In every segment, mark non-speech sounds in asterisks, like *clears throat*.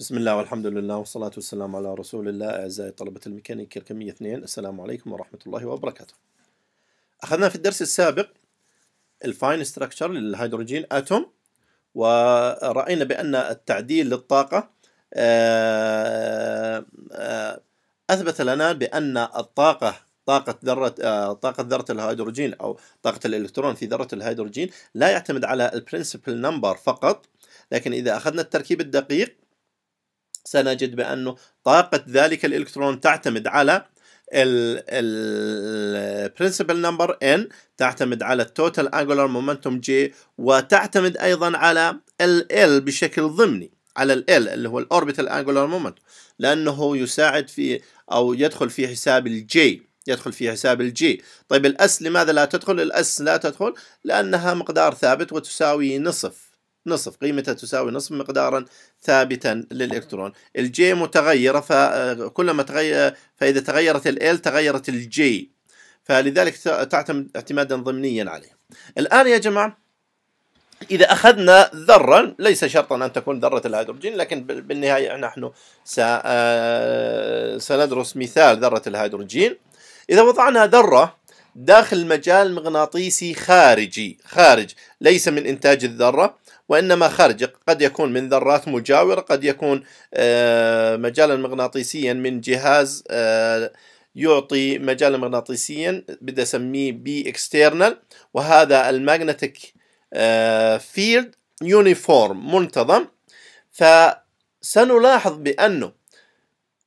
بسم الله والحمد لله والصلاة والسلام على رسول الله أعزائي طلبة الميكانيكا الكمية 2 السلام عليكم ورحمة الله وبركاته أخذنا في الدرس السابق الفاين ستراكشر للهيدروجين أتوم ورأينا بأن التعديل للطاقة آه، آه، أثبت لنا بأن الطاقة طاقة ذرة آه، طاقة ذرة الهيدروجين أو طاقة الإلكترون في ذرة الهيدروجين لا يعتمد على البرنسبل نمبر فقط لكن إذا أخذنا التركيب الدقيق سنجد بأنه طاقة ذلك الإلكترون تعتمد على البرنسبل نمبر ان تعتمد على التوتال انجولار مومنتوم جي وتعتمد ايضا على ال l بشكل ضمني على ال ال اللي هو الاوربيتال انجولار مومنتوم لانه يساعد في او يدخل في حساب الجي يدخل في حساب الجي طيب الاس لماذا لا تدخل الاس لا تدخل لانها مقدار ثابت وتساوي نصف نصف قيمتها تساوي نصف مقدارا ثابتا للإلكترون الجي متغيرة فكلما تغير فإذا تغيرت ال تغيرت الجي فلذلك تعتمد اعتمادا ضمنيا عليه الآن يا جماعة إذا أخذنا ذرة ليس شرطا أن تكون ذرة الهيدروجين لكن بالنهاية نحن آه، سندرس مثال ذرة الهيدروجين إذا وضعنا ذرة داخل مجال مغناطيسي خارجي خارج ليس من إنتاج الذرة وإنما خارج قد يكون من ذرات مجاورة قد يكون آه، مجالا مغناطيسيا من جهاز آه، يعطي مجالا مغناطيسيا بدي أسميه بي اكسترنال وهذا الماجنتيك آه، فيلد يونيفورم منتظم فسنلاحظ بأنه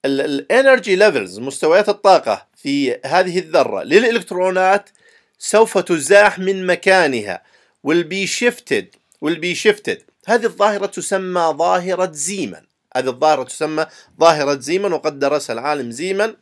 الانرجي ليفلز مستويات الطاقة في هذه الذرة للإلكترونات سوف تزاح من مكانها will be shifted will be shifted هذه الظاهرة تسمى ظاهرة زيمن هذه الظاهرة تسمى ظاهرة زيمن وقد درسها العالم زيمن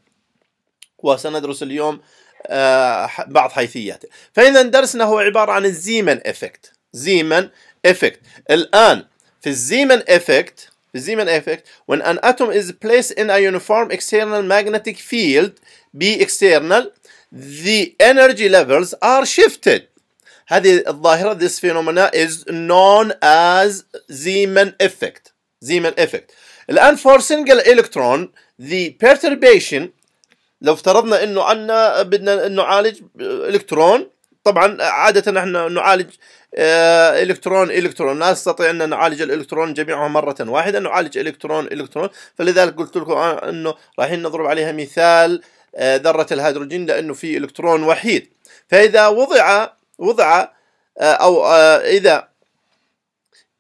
وسندرس اليوم آه، بعض حيثياته فإذا درسنا هو عبارة عن الزيمن إفكت زيمن إفكت الآن في الزيمن إفكت في الزيمن إفكت when an atom is placed in a uniform external magnetic field be external the energy levels are shifted هذه الظاهرة this phenomena is known as Zeeman effect Zeeman effect الآن for single electron the perturbation لو افترضنا انه عندنا بدنا نعالج الكترون طبعا عادة نحن نعالج الكترون آه، الكترون لا نستطيع ان نعالج الالكترون جميعها مرة واحدة نعالج الكترون الكترون فلذلك قلت لكم آه، انه رايحين نضرب عليها مثال آه، ذرة الهيدروجين لانه في الكترون وحيد فاذا وضع وضع آه، أو آه، إذا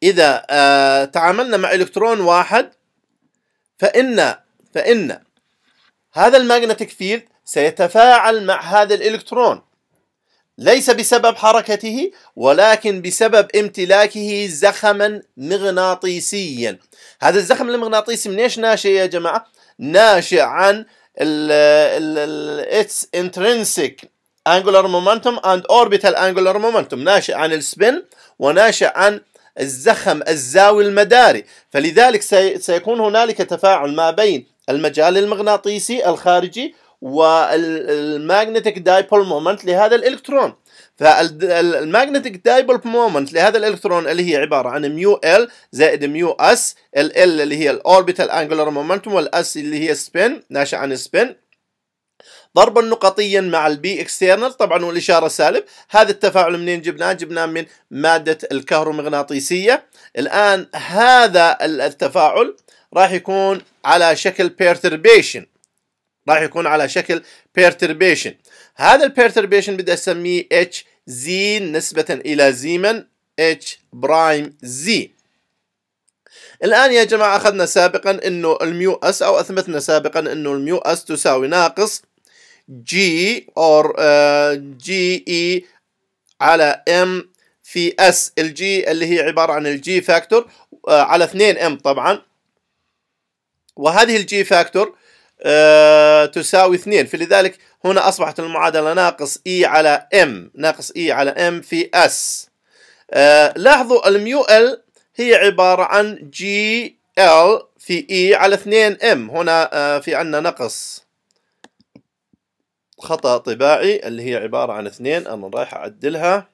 إذا آه، تعاملنا مع إلكترون واحد فإن فإن هذا الماجنتيك فيلد سيتفاعل مع هذا الإلكترون ليس بسبب حركته ولكن بسبب امتلاكه زخما مغناطيسيا هذا الزخم المغناطيسي من ايش ناشئ يا جماعه ناشئ عن الـ الـ its intrinsic angular momentum and orbital angular momentum ناشئ عن السبين وناشئ عن الزخم الزاوي المداري فلذلك سيكون هنالك تفاعل ما بين المجال المغناطيسي الخارجي والماجنتيك دايبول مومنت لهذا الإلكترون فالماجنتيك دايبول مومنت لهذا الإلكترون اللي هي عبارة عن ميو ال زائد ميو اس ال ال اللي هي الأوربيتال angular momentum والاس اللي هي spin ناشئ عن spin ضربا نقطيا مع البي اكسترنال طبعا والاشاره سالب هذا التفاعل منين جبناه جبناه من ماده الكهرومغناطيسيه الان هذا التفاعل راح يكون على شكل بيرتربيشن راح يكون على شكل بيرتربيشن هذا البيرتربيشن بدي اسميه اتش زي نسبه الى زيمن اتش برايم زي الآن يا جماعة أخذنا سابقا أنه الميو أس أو أثبتنا سابقا أنه الميو أس تساوي ناقص G or uh, G E على M في S الجي اللي هي عبارة عن الجي فاكتور آه، على 2 M طبعا وهذه الجي فاكتور آه، تساوي 2 فلذلك هنا أصبحت المعادلة ناقص E على M ناقص E على M في S آه، لاحظوا الميو L هي عبارة عن جي L في E على 2 M هنا في عندنا نقص خطأ طباعي اللي هي عبارة عن اثنين أنا رايح أعدلها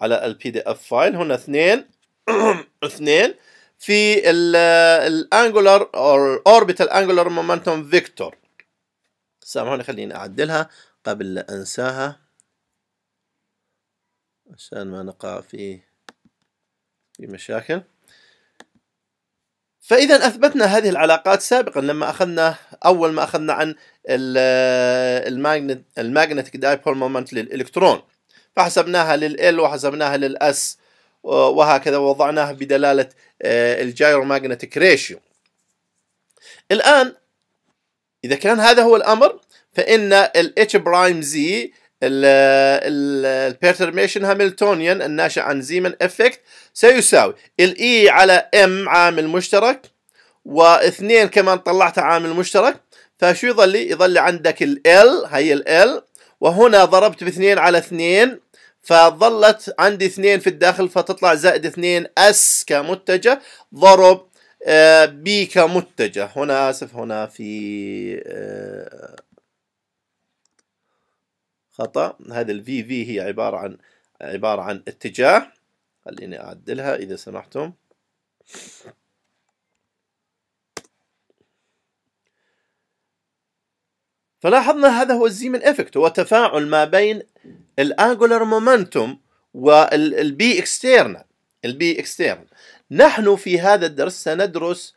على البي دي اف فايل هنا اثنين *clears throat* اثنين في الانجولار اور اوربيتال انجولار مومنتوم فيكتور سامحوني خليني اعدلها قبل لا انساها عشان ما نقع في في مشاكل فاذا اثبتنا هذه العلاقات سابقا لما اخذنا اول ما اخذنا عن آه، الماجنت الماجنتيك دايبول مومنت للالكترون فحسبناها للال وحسبناها للاس وهكذا وضعناها بدلالة آه، ماجنتيك ريشيو الآن إذا كان هذا هو الأمر فإن الاتش H برايم Z البيرترميشن هاملتونيان آه، الناشئ عن زيمن افكت سيساوي الاي E على M عامل مشترك واثنين كمان طلعت عامل مشترك فشو يظل لي يظل عندك ال L هي ال L وهنا ضربت باثنين على اثنين فظلت عندي اثنين في الداخل فتطلع زائد اثنين اس كمتجه ضرب بي آه، كمتجه هنا اسف هنا في آه، خطا هذا ال في هي عباره عن عباره عن اتجاه خليني اعدلها اذا سمحتم فلاحظنا هذا هو الزيمن افكت هو تفاعل ما بين الانجولار مومنتوم والبي اكسترنال البي اكسترنال نحن في هذا الدرس سندرس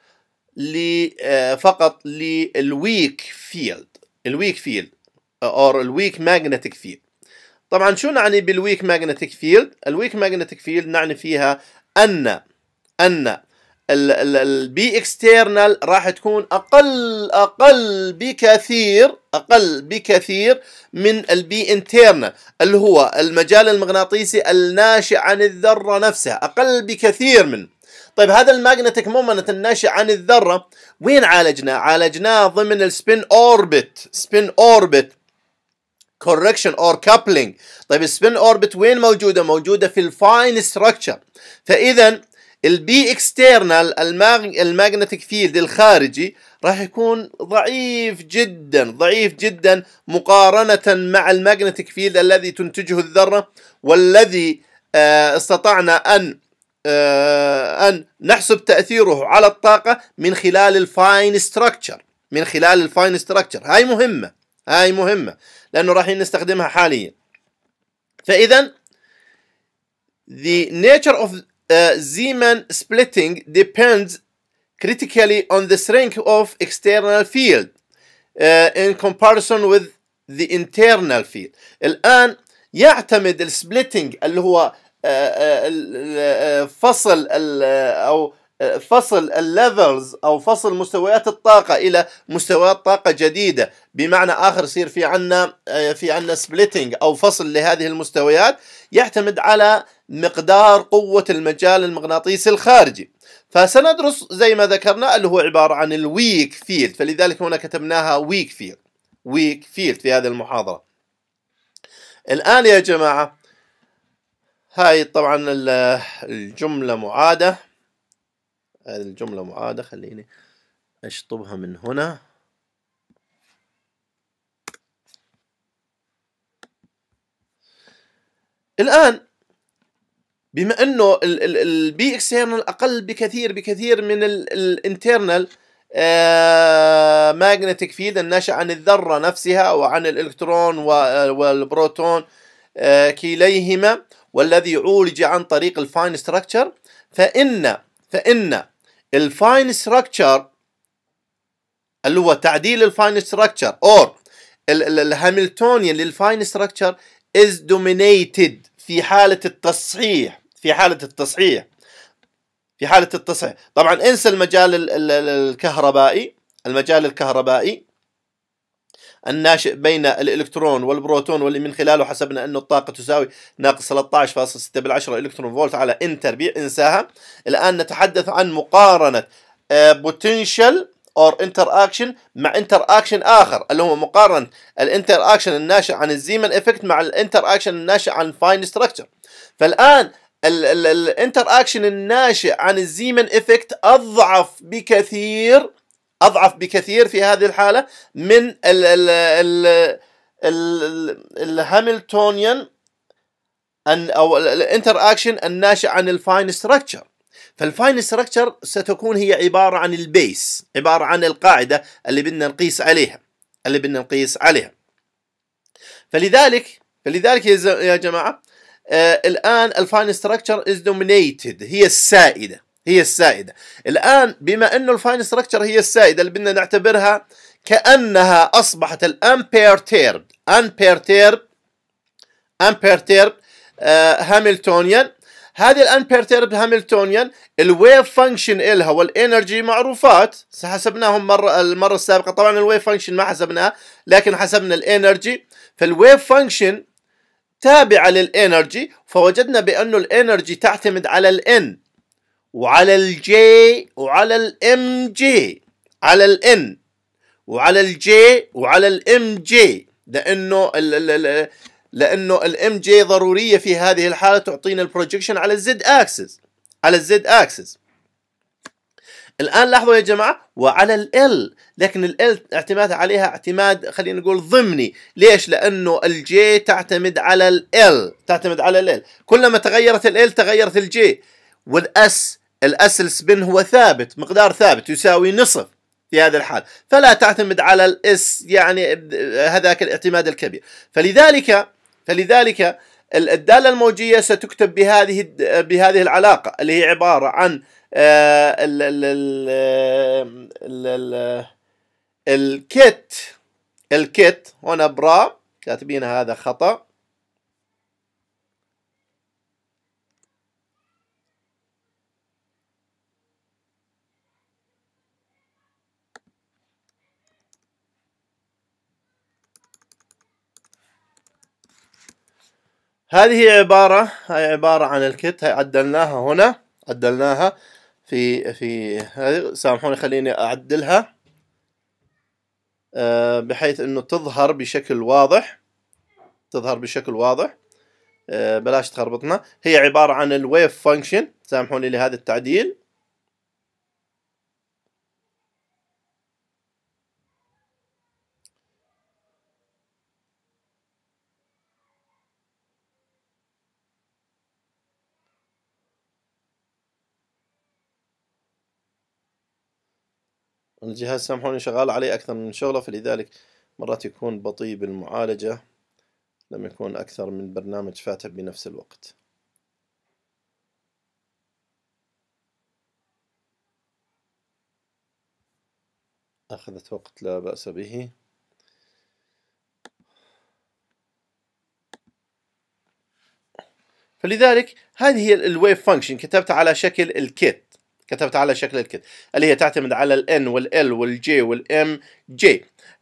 آه، فقط للويك فيلد الويك فيلد اور الويك ماجنتيك فيلد طبعا شو نعني بالويك ماجنتيك فيلد الويك ماجنتيك فيلد نعني فيها ان ان البي اكسترنال راح تكون اقل اقل بكثير اقل بكثير من البي انترنال اللي هو المجال المغناطيسي الناشئ عن الذره نفسها اقل بكثير من طيب هذا الماجنتيك مومنت الناشئ عن الذره وين عالجناه؟ عالجناه ضمن السبين اوربت سبين اوربت كوركشن اور coupling طيب السبين اوربت وين موجوده؟ موجوده في الفاين ستراكشر فاذا البي اكسترنال الماجنتيك فيلد الخارجي راح يكون ضعيف جدا ضعيف جدا مقارنة مع الماجنتيك فيلد الذي تنتجه الذرة والذي آه، استطعنا أن آه، أن نحسب تأثيره على الطاقة من خلال الفاين ستراكشر من خلال الفاين ستراكشر هاي مهمة هاي مهمة لأنه راح نستخدمها حاليا فإذا the nature of uh, Zeeman splitting depends critically on the strength of external field uh, in comparison with the internal field الآن يعتمد السبليتنج اللي هو فصل أو فصل الليفلز او فصل مستويات الطاقه الى مستويات طاقه جديده بمعنى اخر يصير في عندنا آه، في عندنا سبليتنج او فصل لهذه المستويات يعتمد على مقدار قوه المجال المغناطيسي الخارجي فسندرس زي ما ذكرنا اللي هو عباره عن الويك فيلد فلذلك هنا كتبناها ويك فيلد ويك فيلد في هذه المحاضره الان يا جماعه هاي طبعا الجمله معاده هذه الجملة معادة خليني أشطبها من هنا الآن بما أنه البي اكسترنال أقل بكثير بكثير من الانترنال ماجنتيك فيلد الناشئ عن الذرة نفسها وعن الإلكترون والبروتون آه، كليهما والذي يعولج عن طريق الفاين ستراكشر فإن فإن الفاين ستراكشر اللي هو تعديل الفاين ستراكشر اور الهاملتونيان للفاين ستراكشر از دومينيتد في حاله التصحيح في حاله التصحيح في حاله التصحيح طبعا انسى المجال الكهربائي المجال الكهربائي الناشئ بين الإلكترون والبروتون واللي من خلاله حسبنا انه الطاقة تساوي ناقص 13.6 بالعشرة إلكترون فولت على إن تربيع انساها الآن نتحدث عن مقارنة بوتنشال اور انتر اكشن مع انتر اكشن اخر اللي هو مقارنه الانتر اكشن الناشئ عن الزيمن افكت مع الانتر اكشن الناشئ عن فاين ستراكشر فالان الانتر اكشن الناشئ عن الزيمن افكت اضعف بكثير اضعف بكثير في هذه الحاله من ال ال ال الهاملتونيان أن او الانتر اكشن الناشئ عن الفاين ستراكشر فالفاين ستراكشر ستكون هي عباره عن البيس عباره عن القاعده اللي بدنا نقيس عليها اللي بدنا نقيس عليها فلذلك فلذلك يا جماعه آه، الان الفاين ستراكشر از دومينيتد هي السائده هي السائدة الآن بما أنه الفاين ستراكشر هي السائدة اللي بدنا نعتبرها كأنها أصبحت الأمبير تيرب أمبير تيرب أمبير تيرب آه هاملتونيان هذه الأمبير تيرب هاملتونيان الويف فانكشن إلها والإنرجي معروفات حسبناهم مرة المرة السابقة طبعا الويف فانكشن ما حسبناه لكن حسبنا الإنرجي فالويف فانكشن تابعة للإنرجي فوجدنا بأنه الإنرجي تعتمد على الإن وعلى الجي وعلى الام جي على الان وعلى الجي وعلى الام جي لانه لانه الام جي ضروريه في هذه الحاله تعطينا البروجكشن على الزد اكسس على الزد اكسس الان لاحظوا يا جماعه وعلى ال لكن ال اعتمادها عليها اعتماد خلينا نقول ضمني ليش لانه الجي تعتمد على ال تعتمد على ال كلما تغيرت ال تغيرت الجي والاس الأسل سبن هو ثابت مقدار ثابت يساوي نصف في هذا الحال فلا تعتمد على الاس يعني هذاك الاعتماد الكبير فلذلك فلذلك الدالة الموجية ستكتب بهذه بهذه العلاقة اللي هي عبارة عن آه، الكت الكت هنا برا كاتبين هذا خطأ هذه عبارة هي عبارة عن الكت هي عدلناها هنا عدلناها في في هذه سامحوني خليني أعدلها آه، بحيث إنه تظهر بشكل واضح تظهر بشكل واضح آه، بلاش تخربطنا هي عبارة عن الويف فانكشن سامحوني لهذا التعديل الجهاز سامحوني شغال عليه أكثر من شغلة فلذلك مرات يكون بطيء بالمعالجة لما يكون أكثر من برنامج فاتح بنفس الوقت أخذت وقت لا بأس به فلذلك هذه هي الويف فانكشن كتبتها على شكل الكيت كتبت على شكل الكت اللي هي تعتمد على ال N وال L وال J وال M J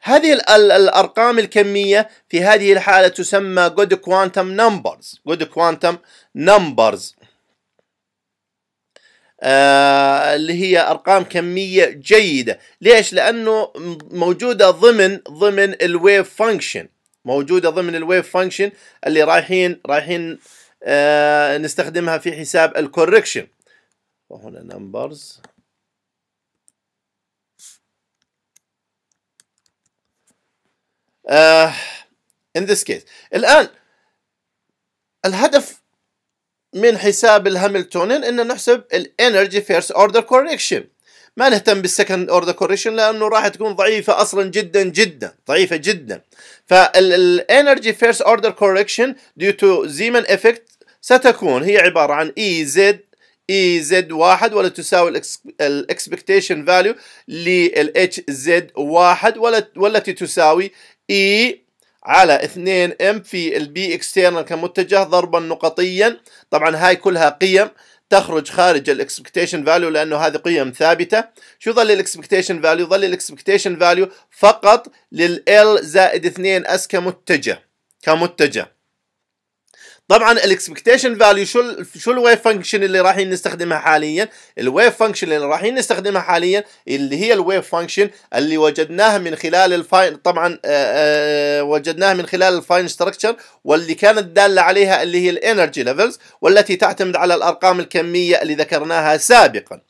هذه الأرقام الكمية في هذه الحالة تسمى good quantum numbers good quantum numbers آه، اللي هي أرقام كمية جيدة ليش؟ لأنه موجودة ضمن ضمن الويف فانكشن موجودة ضمن الويف فانكشن اللي رايحين رايحين آه، نستخدمها في حساب الكوركشن وهنا numbers uh, in this case الآن الهدف من حساب الهاملتونين ان نحسب الانرجي فيرست اوردر كوركشن ما نهتم بالسكند اوردر كوركشن لانه راح تكون ضعيفه اصلا جدا جدا ضعيفه جدا فالانرجي فيرست اوردر كوركشن ديو تو زيمن افكت ستكون هي عباره عن اي e زد اي زد واحد ولا تساوي الاكسبكتيشن فاليو للاتش زد واحد ولا والتي تساوي اي على 2 ام في البي اكسترنال كمتجه ضربا نقطيا طبعا هاي كلها قيم تخرج خارج الاكسبكتيشن فاليو لانه هذه قيم ثابته شو ظل الاكسبكتيشن فاليو ظل الاكسبكتيشن فاليو فقط للال زائد 2 اس كمتجه كمتجه طبعا الاكسبكتيشن فاليو شو شو الويف فانكشن اللي رايحين نستخدمها حاليا الويف فانكشن اللي رايحين نستخدمها حاليا اللي هي الويف فانكشن اللي وجدناها من خلال الفاين طبعا آآ آه، آآ آه، وجدناها من خلال الفاين ستراكشر واللي كانت داله عليها اللي هي الانرجي ليفلز والتي تعتمد على الارقام الكميه اللي ذكرناها سابقا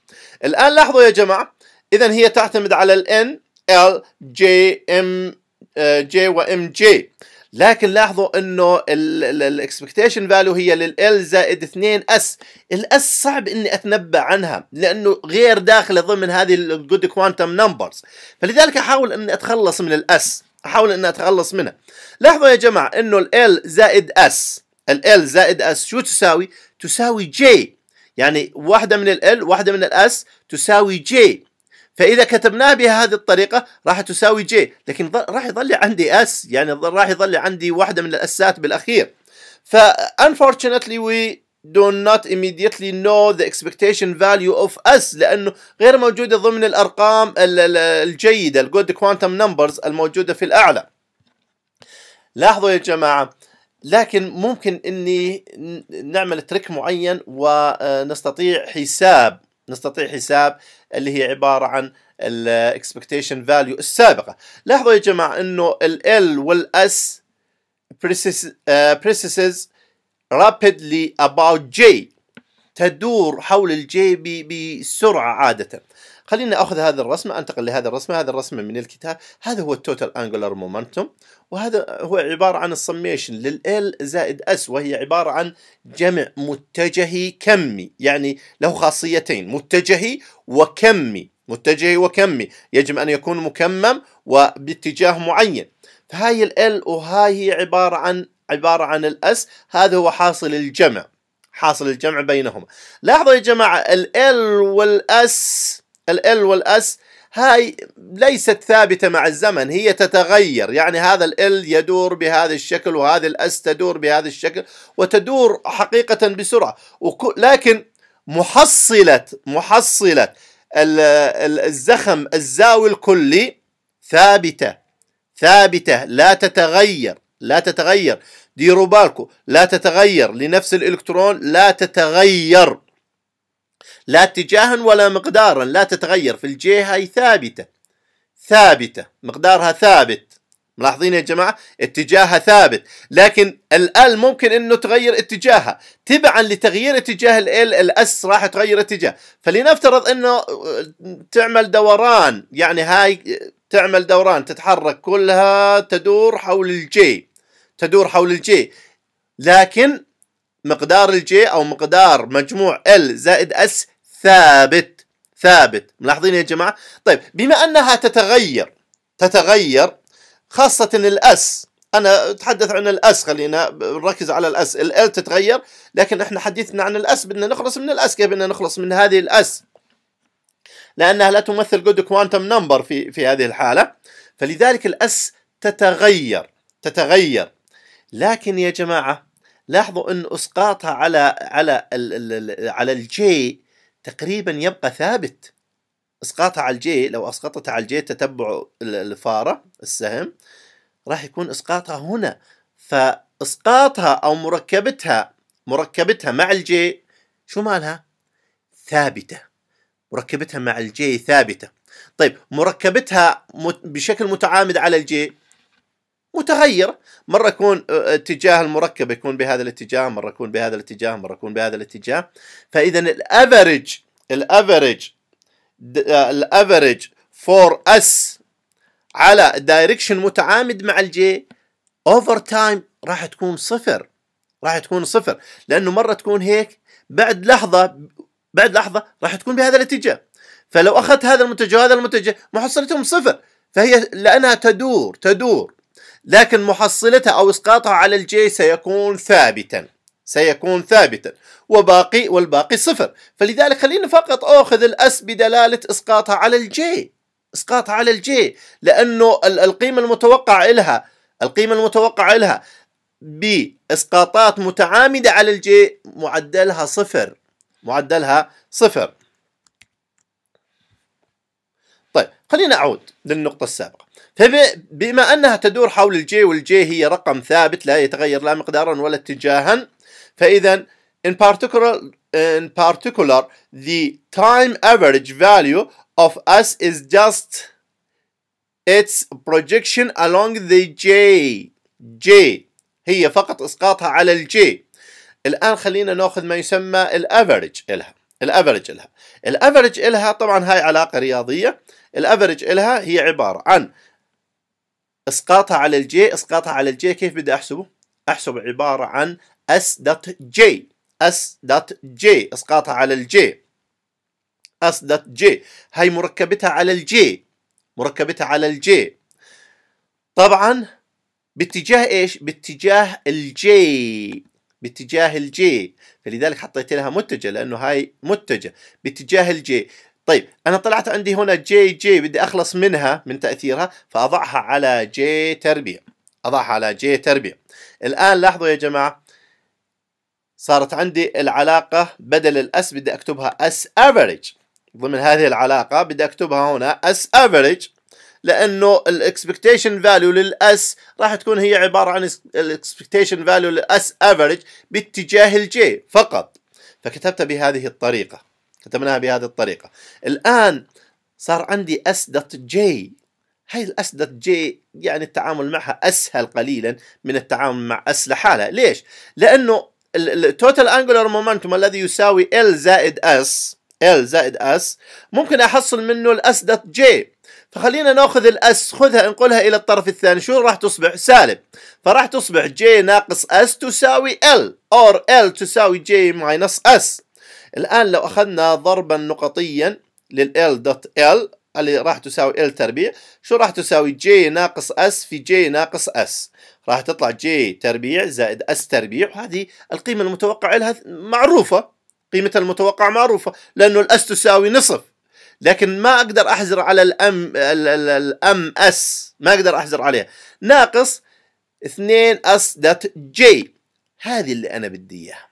الان لاحظوا يا جماعه اذا هي تعتمد على الان ال جي ام جي وام جي لكن لاحظوا انه الاكسبكتيشن فاليو هي للال زائد 2 اس الاس صعب اني اتنبأ عنها لانه غير داخله ضمن هذه الجود كوانتم نمبرز فلذلك احاول اني اتخلص من الاس احاول اني اتخلص منها لاحظوا يا جماعه انه ال زائد اس ال زائد اس شو تساوي تساوي جي يعني واحده من ال واحده من الاس تساوي جي فاذا كتبناها بهذه الطريقه راح تساوي جي لكن راح يظل عندي اس يعني راح يظل عندي واحده من الاسات بالاخير ف unfortunately we do not immediately know the expectation value of s لانه غير موجوده ضمن الارقام الجيده الجود كوانتم نمبرز الموجوده في الاعلى لاحظوا يا جماعه لكن ممكن اني نعمل تريك معين ونستطيع حساب نستطيع حساب اللي هي عبارة عن الاكسبكتيشن فاليو السابقة لاحظوا يا جماعة انه ال والاس processes آه، rapidly about J تدور حول J بسرعة عادة خلينا اخذ هذه الرسمة انتقل لهذه الرسمة هذه الرسمة من الكتاب هذا هو total angular momentum وهذا هو عبارة عن السميشن للال زائد اس وهي عبارة عن جمع متجهي كمي يعني له خاصيتين متجهي وكمي متجهي وكمي يجب أن يكون مكمم وباتجاه معين فهاي ال وهاي هي عبارة عن عبارة عن الاس هذا هو حاصل الجمع حاصل الجمع بينهما لاحظوا يا جماعة الال والأس الال والأس هاي ليست ثابتة مع الزمن هي تتغير يعني هذا ال يدور بهذا الشكل وهذه الاس تدور بهذا الشكل وتدور حقيقة بسرعة لكن محصلة محصلة الزخم الزاوي الكلي ثابتة ثابتة لا تتغير لا تتغير ديروا بالكم لا تتغير لنفس الإلكترون لا تتغير لا اتجاها ولا مقدارا لا تتغير في الجهة ثابتة ثابتة مقدارها ثابت ملاحظين يا جماعة اتجاهها ثابت لكن الال ممكن انه تغير اتجاهها تبعا لتغيير اتجاه ال الاس راح تغير اتجاه فلنفترض انه آه، تعمل دوران يعني هاي آه، تعمل دوران تتحرك كلها تدور حول الجي تدور حول الجي لكن مقدار الجي او مقدار مجموع ال زائد اس ثابت ثابت ملاحظين يا جماعه طيب بما انها تتغير تتغير خاصه الاس انا اتحدث عن الاس خلينا نركز على الاس ال تتغير لكن احنا حديثنا عن الاس بدنا نخلص من الاس كيف بدنا نخلص من هذه الاس لانها لا تمثل جود كوانتم نمبر في في هذه الحاله فلذلك الاس تتغير تتغير لكن يا جماعه لاحظوا أن إسقاطها على على على الجي تقريبا يبقى ثابت إسقاطها على الجي لو أسقطتها على الجي تتبع الفارة السهم راح يكون إسقاطها هنا فإسقاطها أو مركبتها مركبتها مع الجي شو مالها؟ ثابتة مركبتها مع الجي ثابتة طيب مركبتها بشكل متعامد على الجي متغير مره يكون آه، اتجاه المركب يكون بهذا الاتجاه مره يكون بهذا الاتجاه مره يكون بهذا الاتجاه فاذا الافرج الافرج الافرج فور اس على دايركشن متعامد مع الجي اوفر تايم راح تكون صفر راح تكون صفر لانه مره تكون هيك بعد لحظه بعد لحظه راح تكون بهذا الاتجاه فلو اخذت هذا المنتج وهذا المنتج محصلتهم صفر فهي لانها تدور تدور لكن محصلتها أو إسقاطها على الجي سيكون ثابتا سيكون ثابتا وباقي والباقي صفر فلذلك خلينا فقط أخذ الأس بدلالة إسقاطها على الجي إسقاطها على الجي لأنه القيمة المتوقعة لها القيمة المتوقعة لها بإسقاطات متعامدة على الجي معدلها صفر معدلها صفر طيب خلينا أعود للنقطة السابقة فبما أنها تدور حول الجي والجي هي رقم ثابت لا يتغير لا مقدارا ولا اتجاها فإذا in particular in particular the time average value of s is just its projection along the j j هي فقط اسقاطها على الجي الان خلينا ناخذ ما يسمى الافرج الها الافرج الها الافرج الها طبعا هاي علاقه رياضيه الافرج الها هي عباره عن اسقاطها على الجي اسقاطها على الجي كيف بدي احسبه احسب عباره عن اس دوت جي اس دوت جي اسقاطها على الجي اس دوت جي هي مركبتها على الجي مركبتها على الجي طبعا باتجاه ايش باتجاه الجي باتجاه الجي فلذلك حطيت لها متجه لانه هاي متجه باتجاه الجي طيب انا طلعت عندي هنا جي جي بدي اخلص منها من تاثيرها فاضعها على جي تربيع اضعها على جي تربيع الان لاحظوا يا جماعه صارت عندي العلاقه بدل الاس بدي اكتبها اس افريج ضمن هذه العلاقه بدي اكتبها هنا اس افريج لانه الاكسبكتيشن فاليو للاس راح تكون هي عباره عن الاكسبكتيشن فاليو للاس افريج باتجاه الجي فقط فكتبتها بهذه الطريقه كتبناها بهذه الطريقة الآن صار عندي اس دوت جي هاي الاس دوت جي يعني التعامل معها أسهل قليلا من التعامل مع اس لحالها ليش؟ لأنه التوتال انجولار مومنتوم الذي يساوي ال زائد اس ال زائد اس ممكن احصل منه الاس دوت جي فخلينا ناخذ الاس خذها انقلها الى الطرف الثاني شو راح تصبح سالب فراح تصبح جي ناقص اس تساوي ال اور ال تساوي جي ماينس اس الآن لو أخذنا ضربا نقطيا لل L دوت L اللي راح تساوي L تربيع شو راح تساوي J ناقص S في J ناقص S راح تطلع J تربيع زائد S تربيع وهذه القيمة المتوقعة لها معروفة قيمتها المتوقعة معروفة لأنه الأس تساوي نصف لكن ما أقدر أحزر على الأم الأم أس ما أقدر أحزر عليها ناقص 2 أس دوت جي هذه اللي أنا بدي إياها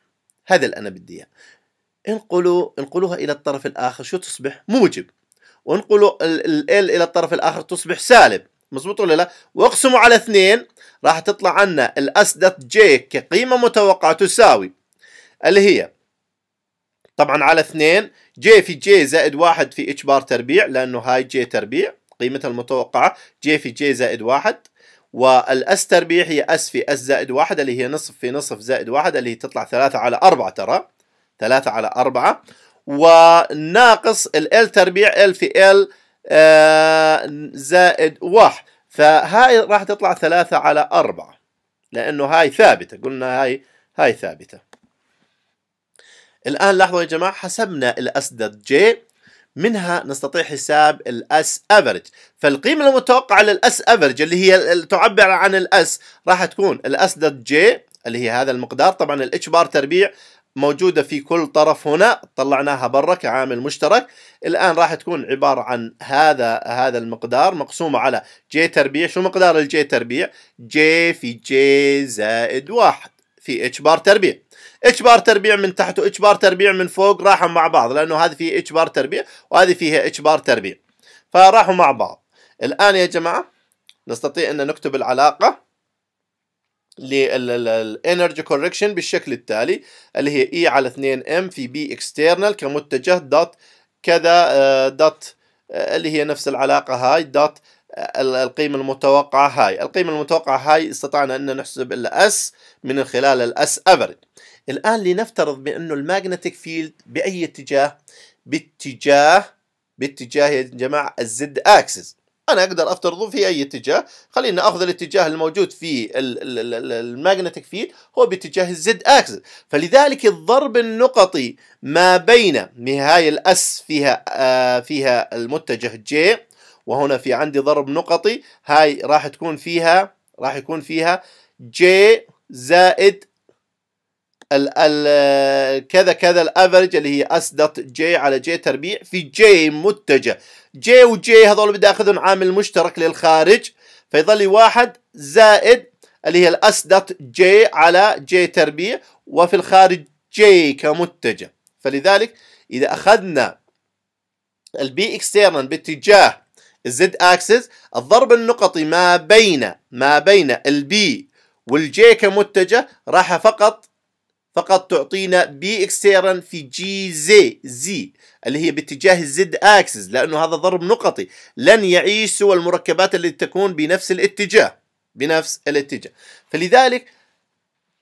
هذا اللي أنا بدي إياه انقلوا انقلوها الى الطرف الاخر شو تصبح موجب وانقلوا ال الى الطرف الاخر تصبح سالب مزبوط ولا لا واقسموا على اثنين راح تطلع عنا الاس دوت جي كقيمه متوقعه تساوي اللي هي طبعا على اثنين جي في جي زائد واحد في اتش بار تربيع لانه هاي جي تربيع قيمتها المتوقعه جي في جي زائد واحد والاس تربيع هي اس في اس زائد واحد اللي هي نصف في نصف زائد واحد اللي هي تطلع ثلاثة على أربعة ترى 3 على 4 وناقص ال تربيع ال في ال آه، زائد 1 فهاي راح تطلع 3 على 4 لأنه هاي ثابتة قلنا هاي هاي ثابتة الآن لاحظوا يا جماعة حسبنا الأس دوت جي منها نستطيع حساب الاس افريج فالقيمه المتوقعه للاس افريج اللي هي تعبر عن الاس راح تكون الاس دوت جي اللي هي هذا المقدار طبعا الاتش بار تربيع موجودة في كل طرف هنا طلعناها برا كعامل مشترك الآن راح تكون عبارة عن هذا هذا المقدار مقسومة على جي تربيع شو مقدار الجي تربيع جي في جي زائد واحد في اتش بار تربيع اتش بار تربيع من تحت واتش بار تربيع من فوق راحوا مع بعض لأنه هذه فيه اتش بار تربيع وهذه فيها اتش بار تربيع فراحوا مع بعض الآن يا جماعة نستطيع أن نكتب العلاقة للانرجي كوركشن بالشكل التالي اللي هي E على 2 ام في بي اكسترنال كمتجه دوت كذا دوت آه، آه، اللي هي نفس العلاقة هاي دوت آه، القيمة المتوقعة هاي القيمة المتوقعة هاي استطعنا أن نحسب الأس من خلال الأس افريج الآن لنفترض بأنه الماجنتيك فيلد بأي اتجاه باتجاه باتجاه يا جماعة الزد أكسس انا اقدر افترضه في اي اتجاه خلينا اخذ الاتجاه الموجود في الماجنتيك فيلد هو باتجاه الزد اكسس فلذلك الضرب النقطي ما بين نهايه الاس فيها آه فيها المتجه جي وهنا في عندي ضرب نقطي هاي راح تكون فيها راح يكون فيها جي زائد ال ال كذا كذا الافرج اللي هي اس دوت جي على جي تربيع في جي متجه جي وجي هذول بدي اخذهم عامل مشترك للخارج فيظل لي واحد زائد اللي هي الاس دوت جي على جي تربيع وفي الخارج جي كمتجه فلذلك اذا اخذنا البي اكسترنال باتجاه الزد اكسس الضرب النقطي ما بين ما بين البي والجي كمتجه راح فقط فقط تعطينا بي اكسترن في جي زي زي اللي هي باتجاه الزد اكسس لانه هذا ضرب نقطي لن يعيش سوى المركبات اللي تكون بنفس الاتجاه بنفس الاتجاه فلذلك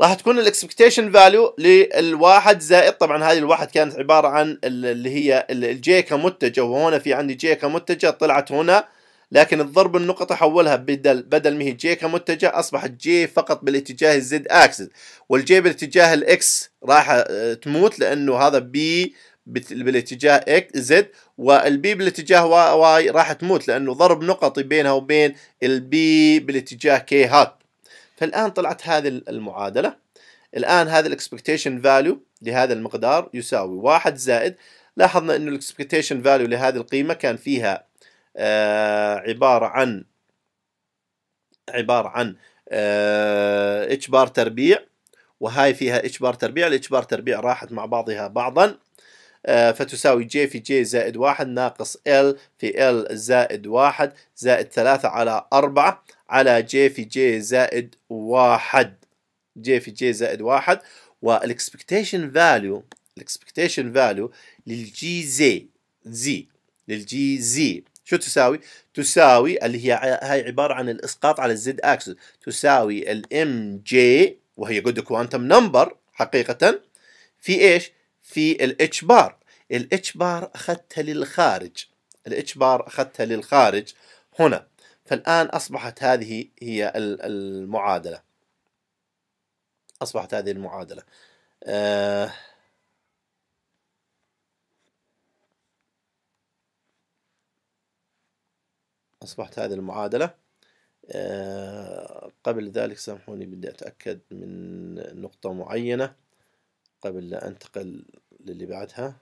راح تكون الاكسبكتيشن فاليو للواحد زائد طبعا هذه الواحد كانت عباره عن اللي هي الجي كمتجه وهنا في عندي جي كمتجه طلعت هنا لكن الضرب النقطة حولها بدل بدل ما هي جي كمتجه أصبحت جي فقط بالاتجاه الزد أكسس والجي بالاتجاه الإكس راح آه، تموت لأنه هذا بي بالاتجاه اكس زد والبي بالاتجاه واي راح تموت لانه ضرب نقطي بينها وبين البي بالاتجاه كي هات فالان طلعت هذه المعادله الان هذا الاكسبكتيشن فاليو لهذا المقدار يساوي واحد زائد لاحظنا انه الاكسبكتيشن فاليو لهذه القيمه كان فيها آه، عبارة عن عبارة عن آه، اتش بار تربيع وهاي فيها اتش بار تربيع الاتش بار تربيع راحت مع بعضها بعضا آه، فتساوي جي في جي زائد واحد ناقص ال في ال زائد واحد زائد ثلاثة على أربعة على جي في جي زائد واحد جي في جي زائد واحد والاكسبكتيشن فاليو الاكسبكتيشن فاليو للجي زي زي للجي زي شو تساوي؟ تساوي اللي هي هاي عبارة عن الإسقاط على الزد أكسس تساوي الـ MJ وهي جود كوانتم نمبر حقيقة في إيش؟ في الـ H بار الـ H بار أخذتها للخارج الـ H بار أخذتها للخارج هنا فالآن أصبحت هذه هي المعادلة أصبحت هذه المعادلة آه أصبحت هذه المعادلة آه، قبل ذلك سامحوني بدي أتأكد من نقطة معينة قبل لا أنتقل للي بعدها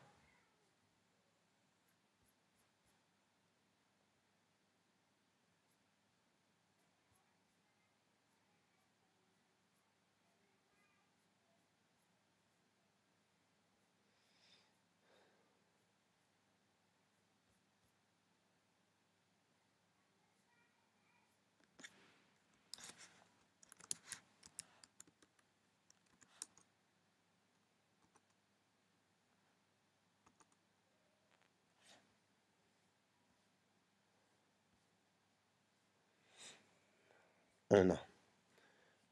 آه، نعم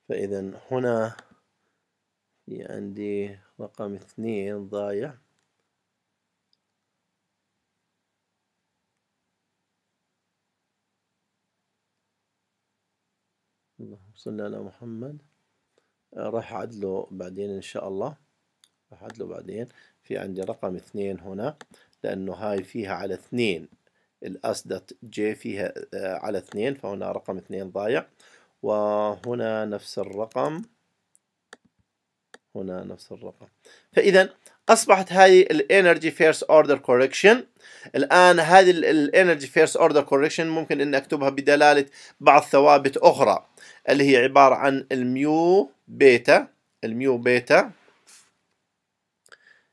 فإذا هنا في عندي رقم اثنين ضايع اللهم صل على محمد آه، راح أعدله بعدين إن شاء الله راح أعدله بعدين في عندي رقم اثنين هنا لأنه هاي فيها على اثنين الأس دوت جي فيها آه، على اثنين فهنا رقم اثنين ضايع وهنا نفس الرقم هنا نفس الرقم فإذا أصبحت هذه الانرجي فيرست اوردر كوركشن الآن هذه الانرجي فيرست اوردر كوركشن ممكن أن أكتبها بدلالة بعض ثوابت أخرى اللي هي عبارة عن الميو بيتا الميو بيتا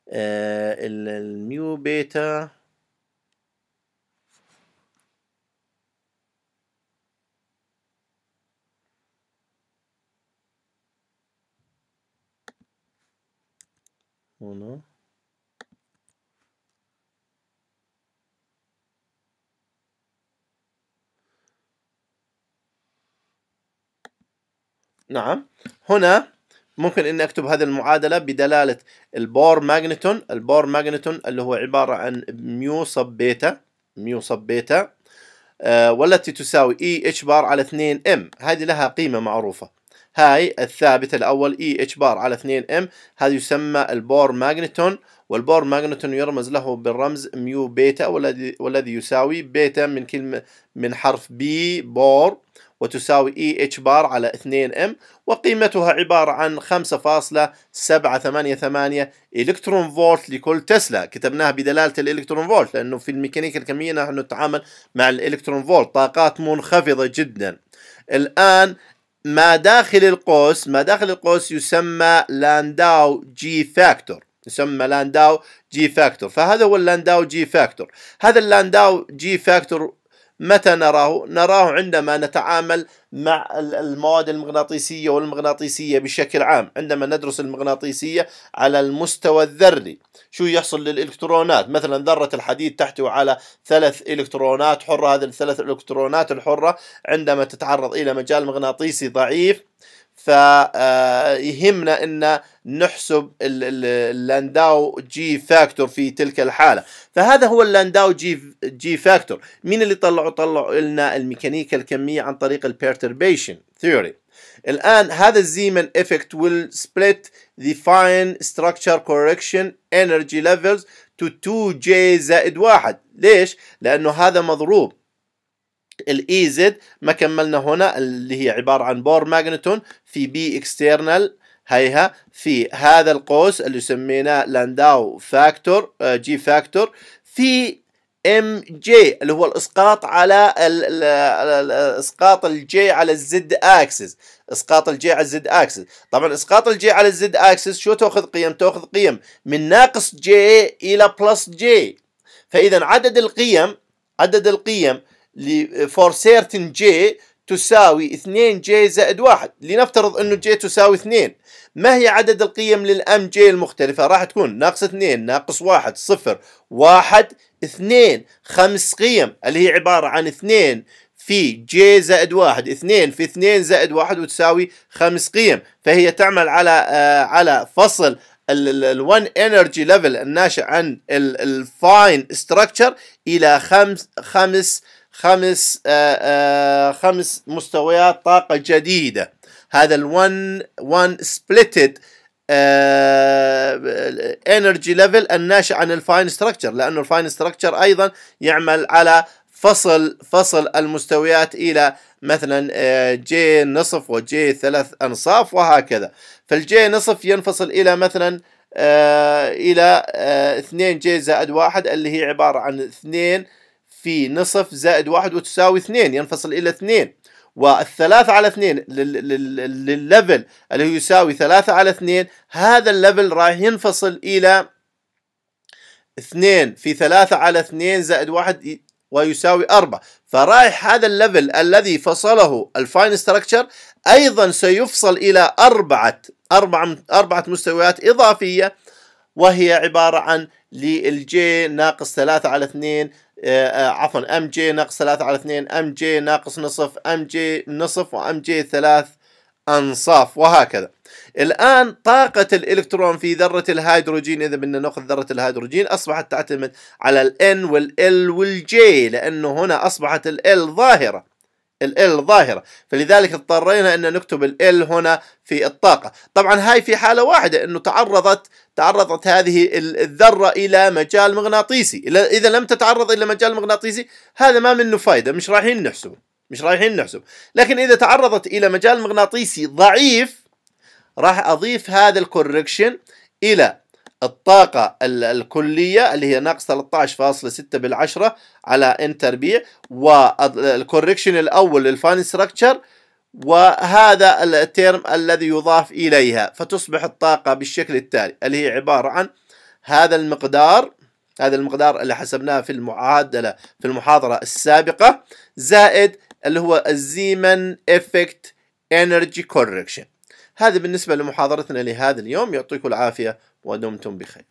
آه الميو بيتا هنا نعم هنا ممكن اني اكتب هذه المعادله بدلاله البور ماجنتون البور ماجنتون اللي هو عباره عن ميو صب بيتا ميو صب بيتا آه والتي تساوي اي اتش بار على 2 ام هذه لها قيمه معروفه هاي الثابت الأول إي اتش بار على 2 ام هذا يسمى البور ماجنتون والبور ماجنتون يرمز له بالرمز ميو بيتا والذي والذي يساوي بيتا من كلمة من حرف بي بور وتساوي اي اتش بار على 2 ام وقيمتها عبارة عن 5.788 الكترون فولت لكل تسلا كتبناها بدلالة الالكترون فولت لأنه في الميكانيكا الكمية نحن نتعامل مع الالكترون فولت طاقات منخفضة جدا الآن ما داخل القوس ما داخل القوس يسمى لانداو جي فاكتور يسمى لانداو جي فاكتور فهذا هو اللانداو جي فاكتور هذا اللانداو جي فاكتور متى نراه؟ نراه عندما نتعامل مع المواد المغناطيسية والمغناطيسية بشكل عام عندما ندرس المغناطيسية على المستوى الذري شو يحصل للإلكترونات مثلا ذرة الحديد تحتوي على ثلاث إلكترونات حرة هذه الثلاث إلكترونات الحرة عندما تتعرض إلى مجال مغناطيسي ضعيف فيهمنا آه، ان نحسب اللانداو جي فاكتور في تلك الحالة فهذا هو اللانداو جي, جي فاكتور مين اللي طلعوا طلعوا لنا الميكانيكا الكمية عن طريق البيرتربيشن ثيوري الآن هذا الزيمن افكت ويل سبليت ذا فاين ستراكشر كوركشن انرجي ليفلز تو 2 جي زائد واحد ليش؟ لأنه هذا مضروب الاي زد e ما كملنا هنا اللي هي عباره عن بور ماجنتون في بي اكسترنال هيها في هذا القوس اللي سميناه لانداو فاكتور جي آه، فاكتور في ام جي اللي هو الاسقاط على ال اسقاط الجي على الزد اكسس اسقاط الجي على الزد اكسس طبعا اسقاط الجي على الزد اكسس شو تاخذ قيم تاخذ قيم من ناقص جي الى بلس جي فاذا عدد القيم عدد القيم فور سيرتن جي تساوي 2 جي زائد 1 لنفترض انه جي تساوي 2 ما هي عدد القيم للام جي المختلفة راح تكون ناقص 2 ناقص 1 0 1 2 خمس قيم اللي هي عبارة عن 2 في جي زائد 1 2 في 2 زائد 1 وتساوي خمس قيم فهي تعمل على آه على فصل ال1 انرجي ليفل الناشئ عن الفاين ستراكشر الى خمس خمس خمس آه، آه، خمس مستويات طاقة جديدة هذا ال one splitted انرجي ليفل الناشئ عن الفاين structure لانه الفاين structure ايضا يعمل على فصل فصل المستويات الى مثلا جي آه، نصف وجي ثلاث انصاف وهكذا فالجي نصف ينفصل الى مثلا الى 2 جي زائد واحد اللي هي عباره عن 2 في نصف زائد واحد وتساوي اثنين ينفصل إلى اثنين والثلاثة على اثنين للليفل اللي هو يساوي ثلاثة على اثنين هذا الليفل راح ينفصل إلى اثنين في ثلاثة على اثنين زائد واحد ويساوي أربعة فرايح هذا الليفل الذي فصله الفاين ستراكشر أيضا سيفصل إلى أربعة أربعة, أربعة مستويات إضافية وهي عبارة عن للجي ناقص ثلاثة على اثنين آه، آه، عفوا ام جي ناقص ثلاثة على اثنين ام جي ناقص نصف ام جي نصف وام جي ثلاث انصاف وهكذا الان طاقة الالكترون في ذرة الهيدروجين اذا بدنا ناخذ ذرة الهيدروجين اصبحت تعتمد على الان والال والجي لانه هنا اصبحت ال ظاهرة ال ظاهرة فلذلك اضطرينا أن نكتب ال هنا في الطاقة طبعا هاي في حالة واحدة أنه تعرضت تعرضت هذه الذرة إلى مجال مغناطيسي إذا لم تتعرض إلى مجال مغناطيسي هذا ما منه فايدة مش رايحين نحسبه مش رايحين نحسب لكن إذا تعرضت إلى مجال مغناطيسي ضعيف راح أضيف هذا الكوركشن إلى الطاقة الكلية اللي هي ناقص 13.6 بالعشرة على ان تربيع والكوركشن الأول للفاين ستراكشر وهذا الترم الذي يضاف إليها فتصبح الطاقة بالشكل التالي اللي هي عبارة عن هذا المقدار هذا المقدار اللي حسبناه في المعادلة في المحاضرة السابقة زائد اللي هو الزيمن افكت انرجي كوركشن هذا بالنسبة لمحاضرتنا لهذا اليوم يعطيكم العافية ودمتم بخير